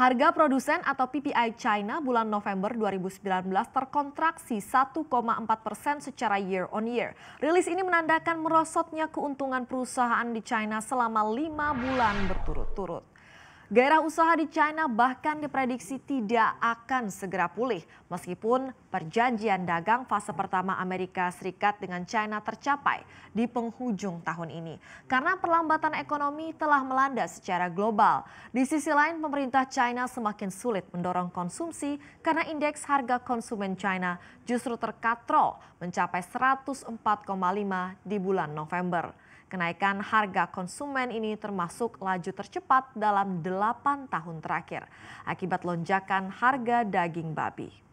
Harga produsen atau PPI China bulan November 2019 terkontraksi 1,4 persen secara year on year. Rilis ini menandakan merosotnya keuntungan perusahaan di China selama lima bulan berturut-turut. Gairah usaha di China bahkan diprediksi tidak akan segera pulih meskipun perjanjian dagang fase pertama Amerika Serikat dengan China tercapai di penghujung tahun ini. Karena perlambatan ekonomi telah melanda secara global. Di sisi lain pemerintah China semakin sulit mendorong konsumsi karena indeks harga konsumen China justru terkatrol mencapai 104,5 di bulan November. Kenaikan harga konsumen ini termasuk laju tercepat dalam 8 tahun terakhir akibat lonjakan harga daging babi.